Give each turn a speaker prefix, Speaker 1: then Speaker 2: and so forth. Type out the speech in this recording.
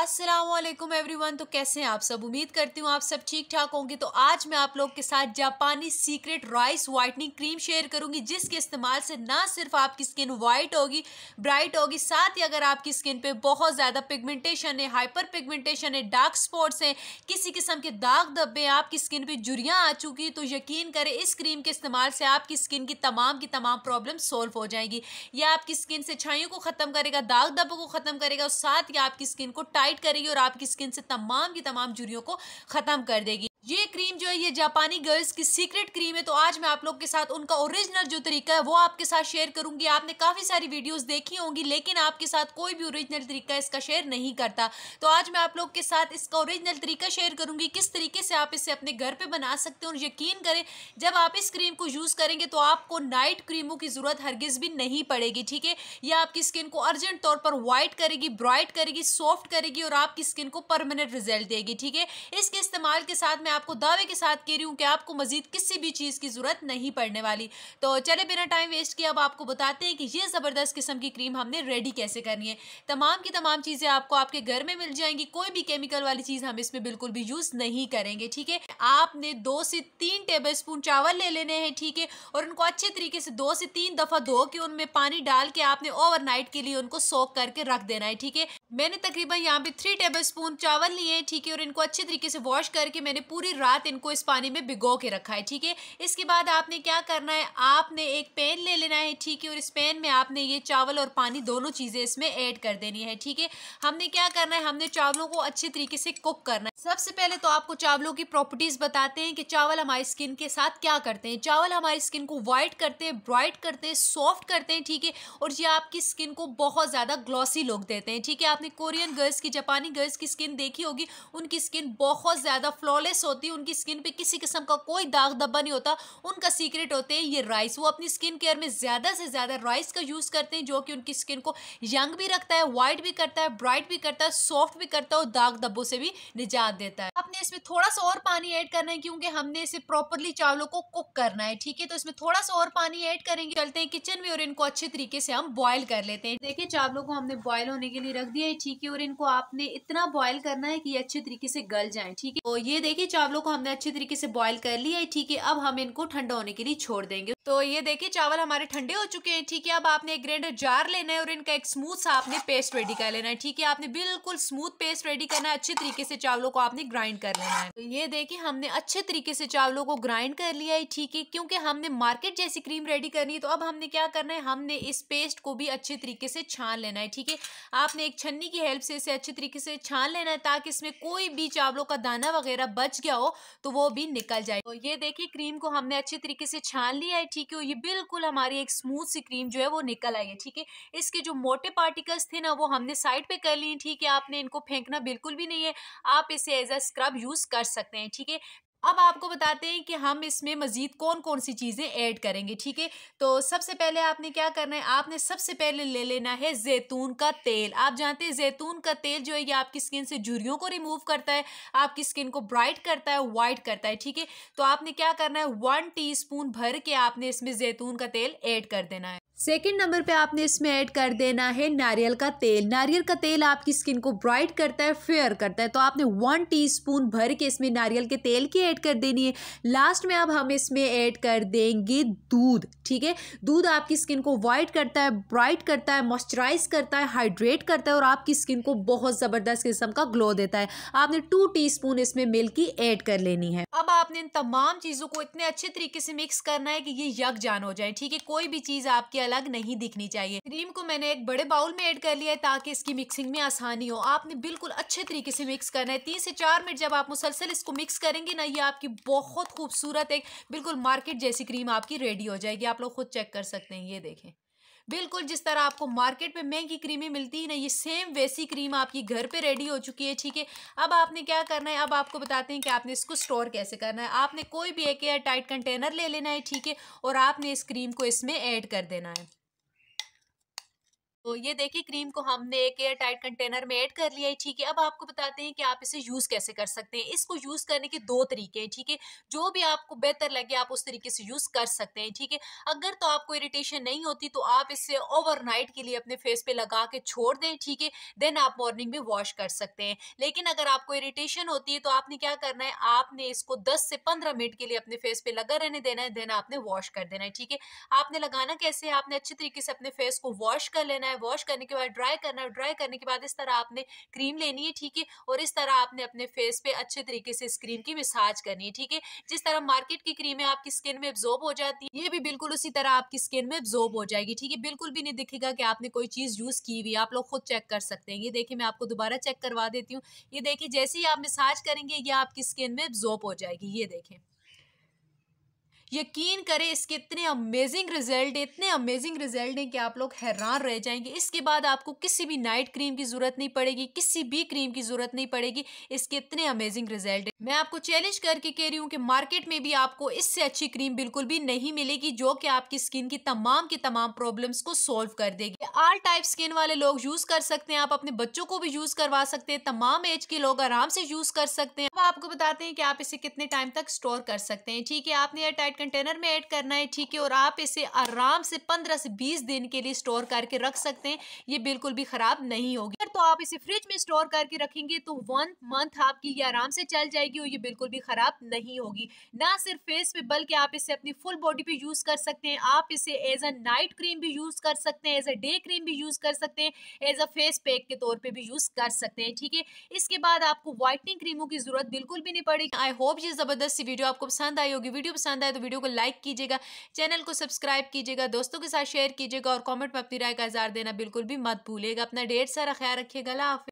Speaker 1: अस्सलाम एवरीवन तो कैसे हैं आप सब उम्मीद करती हूँ आप सब ठीक ठाक होंगे तो आज मैं आप लोग के साथ जापानी secret rice whitening cream share करूँगी जिसके इस्तेमाल से ना सिर्फ आपकी स्किन वाइट होगी ब्राइट होगी साथ ही अगर आपकी स्किन पे बहुत ज़्यादा पिगमेंटेशन है हाइपर पिगमेंटेशन है डार्क स्पॉट्स हैं किसी किस्म के दाग धब्बे आपकी स्किन पर जुरियाँ आ चुकी तो यकीन करें इस क्रीम के इस्तेमाल से आपकी स्किन की तमाम की तमाम प्रॉब्लम सॉल्व हो जाएंगी यह आपकी स्किन से छाइयों को ख़त्म करेगा दाग धब्बों को ख़त्म करेगा और साथ ही आपकी स्किन को टाइम टाइट करेगी और आपकी स्किन से तमाम की तमाम जुड़ियों को ख़त्म कर देगी ये क्रीम जो है ये जापानी गर्ल्स की सीक्रेट क्रीम है तो आज मैं आप लोग के साथ उनका ओरिजिनल जो तरीका है वो आपके साथ शेयर करूंगी आपने काफ़ी सारी वीडियोस देखी होंगी लेकिन आपके साथ कोई भी ओरिजिनल तरीका इसका शेयर नहीं करता तो आज मैं आप लोग के साथ इसका ओरिजिनल तरीका शेयर करूंगी किस तरीके से आप इसे अपने घर पर बना सकते हो और यकीन करें जब आप इस क्रीम को यूज़ करेंगे तो आपको नाइट क्रीमों की ज़रूरत हरगिज़ भी नहीं पड़ेगी ठीक है यह आपकी स्किन को अर्जेंट तौर पर वाइट करेगी ब्राइट करेगी सॉफ्ट करेगी और आपकी स्किन को परमानेंट रिजल्ट देगी ठीक है इसके इस्तेमाल के साथ मैं आपको दावे के साथ कह रही हूँ कि आपको मजीद किसी भी चीज़ की ज़रूरत नहीं पड़ने वाली तो चले बिना टाइम वेस्ट किए अब आपको बताते हैं कि ये ज़बरदस्त किस्म की क्रीम हमने रेडी कैसे करनी है तमाम की तमाम चीज़ें आपको आपके घर में मिल जाएंगी कोई भी केमिकल वाली चीज़ हम इसमें बिल्कुल भी यूज़ नहीं करेंगे ठीक है आपने दो से तीन टेबल स्पून चावल ले लेने हैं ठीक है और उनको अच्छे तरीके से दो से तीन दफ़ा धो के उनमें पानी डाल के आपने ओवर के लिए उनको सोक करके रख देना है ठीक है मैंने तकरीबन यहाँ पे थ्री टेबल स्पून चावल लिए हैं ठीक है और इनको अच्छे तरीके से वॉश करके मैंने पूरे पूरी रात इनको इस पानी में भिगो के रखा है ठीक है इसके बाद आपने क्या करना है आपने एक पैन ले लेना है ठीक है और इस पैन में आपने ये चावल और पानी दोनों चीज़ें इसमें ऐड कर देनी है ठीक है हमने क्या करना है हमने चावलों को अच्छे तरीके से कुक करना है सबसे पहले तो आपको चावलों की प्रॉपर्टीज़ बताते हैं कि चावल हमारी स्किन के साथ क्या करते हैं चावल हमारी स्किन को वाइट करते हैं ब्राइट करते हैं सॉफ्ट करते हैं ठीक है और ये आपकी स्किन को बहुत ज़्यादा ग्लॉसी लुक देते हैं ठीक है आपने कोरियन गर्ल्स की जापानी गर्ल्स की स्किन देखी होगी उनकी स्किन बहुत ज़्यादा फ्लॉलेस होती है उनकी स्किन पर किसी किस्म का कोई दाग धब्बा नहीं होता उनका सीक्रेट होते हैं ये राइस वो अपनी स्किन केयर में ज़्यादा से ज़्यादा राइस का यूज़ करते हैं जो कि उनकी स्किन को यंग भी रखता है वाइट भी करता है ब्राइट भी करता है सॉफ्ट भी करता है और दाग धब्बों से भी निजात देता है आपने इसमें थोड़ा सा और पानी ऐड करना है क्योंकि हमने इसे प्रॉपरली चावलों को कुक करना है ठीक है तो इसमें थोड़ा सा और पानी ऐड करेंगे चलते हैं किचन में और इनको अच्छे तरीके से हम बॉयल कर लेते हैं देखिए चावलों को हमने बॉयल होने के लिए रख दिया है ठीक है और इनको आपने इतना बॉयल करना है कि अच्छे तरीके से गल जाए ठीक है और तो ये देखिए चावलों को हमने अच्छे तरीके से बॉयल कर लिया है ठीक है अब हम इनको ठंडा होने के लिए छोड़ देंगे तो ये देखिए चावल हमारे ठंडे हो चुके हैं ठीक है अब आपने एक ग्राइंडर जार लेना है और इनका एक स्मूथ सा आपने पेस्ट रेडी कर लेना है ठीक है आपने बिल्कुल स्मूथ पेस्ट रेडी करना है अच्छे तरीके से चावलों को आपने ग्राइंड कर लेना है तो ये देखिए हमने अच्छे तरीके से चावलों को ग्राइंड कर लिया है ठीक है क्योंकि हमने मार्केट जैसी क्रीम रेडी करनी है तो अब हमने क्या करना है हमने इस पेस्ट को भी अच्छे तरीके से छान लेना है ठीक है आपने एक छन्नी की हेल्प से इसे अच्छे तरीके से छान लेना है ताकि इसमें कोई भी चावलों का दाना वगैरह बच गया हो तो वो भी निकल जाए तो ये देखिए क्रीम को हमने अच्छे तरीके से छान लिया है ठीक है ये बिल्कुल हमारी एक स्मूथ सी क्रीम जो है वो निकल आई है ठीक है इसके जो मोटे पार्टिकल्स थे ना वो हमने साइड पे कर लिए ठीक है आपने इनको फेंकना बिल्कुल भी नहीं है आप इसे एज अ स्क्रब यूज़ कर सकते हैं ठीक है अब आपको बताते हैं कि हम इसमें मज़ीद कौन कौन सी चीज़ें ऐड करेंगे ठीक है तो सबसे पहले आपने क्या करना है आपने सबसे पहले ले लेना है जैतून का तेल आप जानते हैं जैतून का तेल जो है ये आपकी स्किन से झुरियों को रिमूव करता है आपकी स्किन को ब्राइट करता है वाइट करता है ठीक है तो आपने क्या करना है वन टी भर के आपने इसमें जैतून का तेल ऐड कर देना है सेकेंड नंबर पे आपने इसमें ऐड कर देना है नारियल का तेल नारियल का तेल आपकी स्किन को ब्राइट करता है फेयर करता है तो आपने वन टीस्पून भर के इसमें नारियल के तेल की ऐड कर देनी है लास्ट में अब हम इसमें ऐड कर देंगे दूध ठीक है दूध आपकी स्किन को वाइट करता है ब्राइट करता है मॉइस्चराइज करता है हाइड्रेट करता है और आपकी स्किन को बहुत ज़बरदस्त किस्म का ग्लो देता है आपने टू टी इसमें मिल्क की ऐड कर लेनी है अब आपने इन तमाम चीज़ों को इतने अच्छे तरीके से मिक्स करना है कि ये यकजान हो जाए ठीक है कोई भी चीज़ आपकी अलग नहीं दिखनी चाहिए क्रीम को मैंने एक बड़े बाउल में ऐड कर लिया है ताकि इसकी मिक्सिंग में आसानी हो आपने बिल्कुल अच्छे तरीके से मिक्स करना है तीन से चार मिनट जब आप मुसलसल इसको मिक्स करेंगे ना ये आपकी बहुत खूबसूरत एक बिल्कुल मार्केट जैसी क्रीम आपकी रेडी हो जाएगी आप लोग खुद चेक कर सकते हैं ये देखें बिल्कुल जिस तरह आपको मार्केट में महंगी क्रीमें मिलती है ना ये सेम वैसी क्रीम आपकी घर पे रेडी हो चुकी है ठीक है अब आपने क्या करना है अब आपको बताते हैं कि आपने इसको स्टोर कैसे करना है आपने कोई भी एक एयर टाइट कंटेनर ले लेना है ठीक है और आपने इस क्रीम को इसमें ऐड कर देना है तो ये देखिए क्रीम को हमने एक एयर टाइट कंटेनर में ऐड कर लिया है ठीक है अब आपको बताते हैं कि आप इसे यूज़ कैसे कर सकते हैं इसको यूज़ करने के दो तरीके हैं ठीक है जो भी आपको बेहतर लगे आप उस तरीके से यूज़ कर सकते हैं ठीक है अगर तो आपको इरिटेशन नहीं होती तो आप इसे ओवरनाइट के लिए अपने फेस पे लगा के छोड़ दें ठीक है देन आप मॉर्निंग में वॉश कर सकते हैं लेकिन अगर आपको इरिटेशन होती है तो आपने क्या करना है आपने इसको दस से पंद्रह मिनट के लिए अपने फेस पे लगा रहने देना है देन आपने वॉश कर देना है ठीक है आपने लगाना कैसे है आपने अच्छे तरीके से अपने फेस को वॉश कर लेना है है वॉश करने के बाद ड्राई करना है ड्राई करने के बाद इस तरह आपने क्रीम लेनी है ठीक है और इस तरह आपने अपने फेस पे अच्छे तरीके से इस क्रीम की मिसाज करनी है ठीक है जिस तरह मार्केट की क्रीम है आपकी स्किन में एब्जॉर्ब हो जाती है ये भी बिल्कुल उसी तरह आपकी स्किन में एब्जॉर्ब हो जाएगी ठीक है बिल्कुल भी नहीं दिखेगा कि आपने कोई चीज़ यूज़ की हुई आप लोग खुद चेक कर सकते हैं ये देखिए मैं आपको दोबारा चेक करवा देती हूँ ये देखिए जैसे ही आप मिसाज करेंगे ये आपकी स्किन में एब्जॉर्ब हो जाएगी ये देखें यकीन करें इसके इतने अमेजिंग रिजल्ट इतने अमेजिंग रिजल्ट हैं कि आप लोग हैरान रह जाएंगे इसके बाद आपको किसी भी नाइट क्रीम की ज़रूरत नहीं पड़ेगी किसी भी क्रीम की ज़रूरत नहीं पड़ेगी इसके इतने अमेजिंग रिजल्ट मैं आपको चैलेंज करके कह रही हूँ कि मार्केट में भी आपको इससे अच्छी क्रीम बिल्कुल भी नहीं मिलेगी जो कि आपकी स्किन की तमाम की तमाम प्रॉब्लम्स को सोल्व कर देगी आल टाइप स्किन वाले लोग यूज़ कर सकते हैं आप अपने बच्चों को भी यूज़ करवा सकते हैं तमाम एज के लोग आराम से यूज़ कर सकते हैं अब आपको बताते हैं कि आप इसे कितने टाइम तक स्टोर कर सकते हैं ठीक है आपने एयर टाइट फ्लाइट कंटेनर में ऐड करना है ठीक है और आप इसे आराम से 15 से 20 दिन के लिए स्टोर करके रख सकते हैं ये बिल्कुल भी ख़राब नहीं होगी तो आप इसे फ्रिज में स्टोर करके रखेंगे तो वन मंथ आपकी ये आराम से चल जाएगी और ये बिल्कुल भी ख़राब नहीं होगी ना सिर्फ फेस पे बल्कि आप इसे अपनी फुल बॉडी पे यूज़ कर सकते हैं आप इसे एज अ नाइट क्रीम भी यूज़ कर सकते हैं एज अ डे क्रीम भी यूज़ कर सकते हैं एज अ फेस पैक के तौर पर भी यूज़ कर सकते हैं ठीक है इसके बाद आपको व्हाइटनिंग क्रीमों की ज़रूरत बिल्कुल भी नहीं पड़ेगी आई होप ये ज़बरदस्त वीडियो आपको पसंद आई होगी वीडियो पसंद आए तो वीडियो को लाइक कीजिएगा चैनल को सब्सक्राइब कीजिएगा दोस्तों के साथ शेयर कीजिएगा और कॉमेंट में अपनी राय का इजहार देना बिल्कुल भी मत भूलिएगा अपना ढेर सारा ख्याल रखिएगा